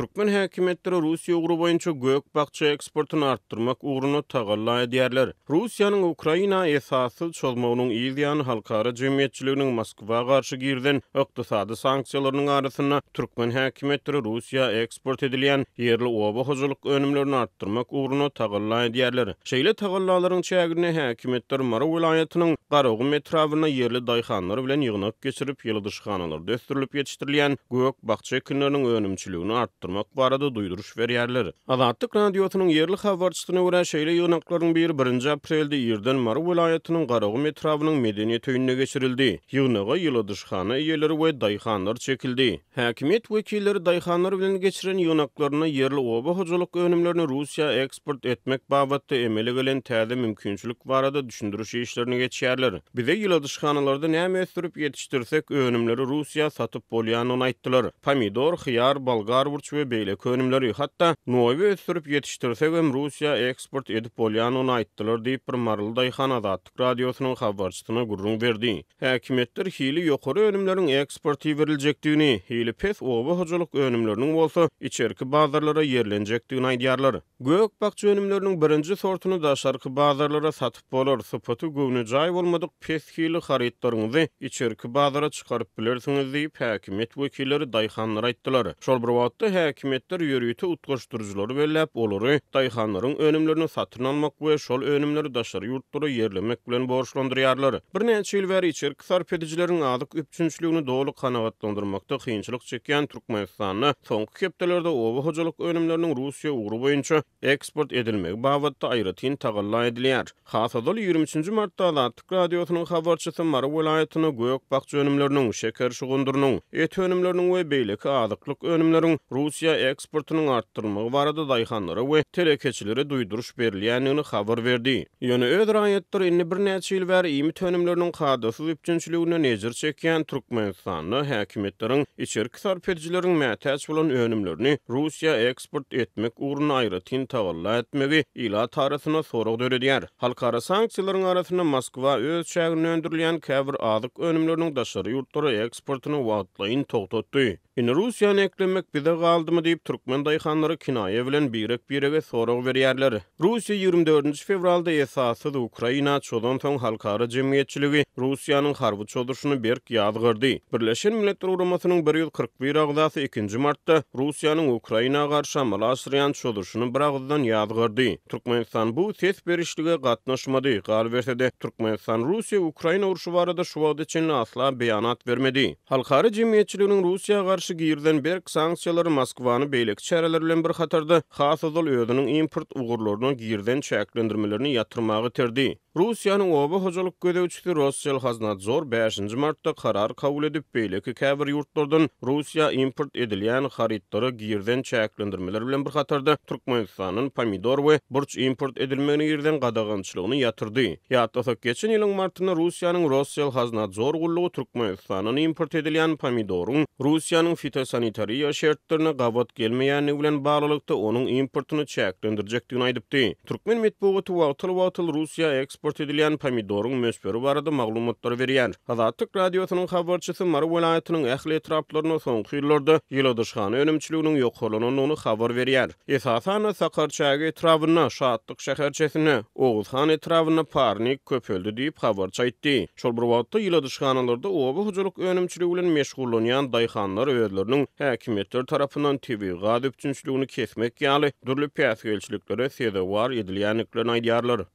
Türkmen häkimetleri Rusya ugru boyunca gök bakça eksportunu arttırmak uğruna tağalla ediyerler. Rusya'nın Ukrayna esası çolmağının iyiliyen halkarı cemiyetçilerinin Moskva karşı girden ıktisadı sanksiyalarının arasına Türkmen häkimetleri Rusya eksport edilýän yerli oba hızılık önümlerini arttırmak uğruna tağalla ediyerler. Şeyle tağallaların çeğirine hakimetleri Mara vilayetinin karogu metravına yerli dayhanlar bilen ýygnak geçirip yılı dışkanalar dörtürlüp yetiştirilip yetiştirilip yetiştirilip yetiştirilip yetiştirilip artırmak barada duyduruş verýärler. Azatlyk radiosynyň yerli habarçylygyna görä şeýle ýygnaklaryň biri 1 aprelde ýerden Maru welaýatynyň Garagy metrawynyň medeniýet öýüne geçirildi. Ýygnaga ýyly dyşxana we daýxanlar çekildi. Häkimet wekilleri daýxanlar bilen geçiren ýygnaklaryna yerli oba hojalyk önümlerini Russiýa eksport etmek babatda emele gelen täze mümkinçilik barada düşündürüş işlerini geçýärler. Bize yıla dyşxanalarda näme ösdürip ýetiştirsek önümleri Russiýa satyp bolýan onu Pomidor, hiyar, bolgar, we beýle könümleri hatda nowy ösdürip ýetişdirse hem Russiýa eksport edip bolýan ony aýtdylar diýip bir maraly daýhana da radiosynyň gurrun berdi. Häkimetler hili ýokary önümleriň eksport ediljekdigini, hili pes owa hoculuk önümleriniň bolsa içerki bazarlara yerlenjekdigini aýdýarlar. Gök bagça önümleriniň birinji sortuny da bazarlara satyp bolar, sypaty gowny jaý bolmadyk pes hili haritlaryňyzy içerki bazara çykaryp bilersiňiz diýip häkimet wekilleri daýhanlara aýtdylar. Şol bir wagtda häkimetler ýürüýti utgaşdyrjylary bellep, olary taýhanlaryň önümlerini satyn almak we şol önümleri daşary ýurtlara ýerlemek bilen borçlandyrýarlar. Bir näçe ýyl bäri içer kysar pedijileriň aýdyk üpçünçiligini dolu kanagatlandyrmakda kynçylyk çekýän Türkmenistanyň soňky kepdelerde owa hojalyk önümlerini Russiýa ugru boýunça eksport edilmek babatda aýratyn tagalla edilýär. Hasadol 23-nji martda Atlantik radiosynyň habarçysy Mara welaýatyna göýek bakçy önümlerini şeker şugundurnyň, et önümlerini we beýleki aýdyklyk önümlerini Rusya eksportunun arttırmağı varada dayxanlara ve telekeçilere duyduruş berliyenini xabar verdi. Yönü öd rayetdir inni bir neçil ver imi tönümlörünün qadası vipçinçiliğine necir çekiyen Türkmenistanlı hakimiyetlerin içerik sarpedicilerin mətəç olan önümlörünü Rusiya eksport etmek uğruna ayrı tin tavalla etmevi ila tarifine soruq dörediyar. Halkara sanksiyaların arasında Moskva öz çəgini öndürülyen kəvr adıq önümlörünün daşarı yurtları eksportunu vaatlayın toqtotdu. Ine Rusiyan eklemek bide galdi mi deyip Turkmen dayxanları kinaya vilen birek birege sorog berýärler. Rusiya 24. fevralda esasad Ukrayna Çodonton halkara jemgyýetçiligi Rusiyanın harbu çoduşunu berk yadgırdi. Birleşen Milletler Uramasının 141 agdaası 2. martta Rusiyanın Ukrayna garşa malasriyan çoduşunu braqdan yadgırdi. Turkmenistan bu ses berişlige Gal Galibersi de Turkmenistan Rusiya Ukrayna Ukrayna Ukrayna Ukrayna Ukrayna Ukrayna Ukrayna Ukrayna Ukrayna Ukrayna Ukrayna garşy berk sanksiýalar Moskwany beýlek çäreler bilen bir hatarda has özel import ugurlaryny giyirden çäklendirmelerini ýatyrmagy terdi. Rusiyanın oba hoculuk gödü üçlü Rosyal hazna zor 5-nji martda karar kabul edip beýleki käbir ýurtlardan Russiýa import edilýän haritlary giýerden çäklendirmeler bilen bir hatarda Türkmenistanyň pomidor we burç import edilmegini giýerden gadagançlygyny ýatyrdy. Ýa-da geçen ýylyň martynda Russiýanyň Rosyal hazna zor gullugy Türkmenistanyň import edilýän pomidorun Russiýanyň fitosanitariýa şertlerini gabat gelmeýänligi bilen baglanykda onuň importyny çäklendirjekdigini aýdypdy. Türkmen medpowatu wagtyl-wagtyl Russiýa eksport edilen pomidorun mösbörü barada maglumatlar berýär. Hazatlyk radiosynyň habarçysy Mary welaýatynyň ähli etraplaryny soňky ýyllarda ýyladyşgany önümçiliginiň ýok habar berýär. Esasan Sakarçagy etrabyna şahatlyk şäherçesini, Oguzhan etrabyna parnik köpüldi diýip habarça etdi. Şol bir wagtda ýyladyşganylarda owa hujuruk önümçiligi bilen meşgullanýan daýxanlar öýdlerini häkimetler tarapyndan TV gadypçünçiligini kesmek ýaly durly pýasgelçiliklere sebäp war edilýän ýanyklaryny aýdýarlar.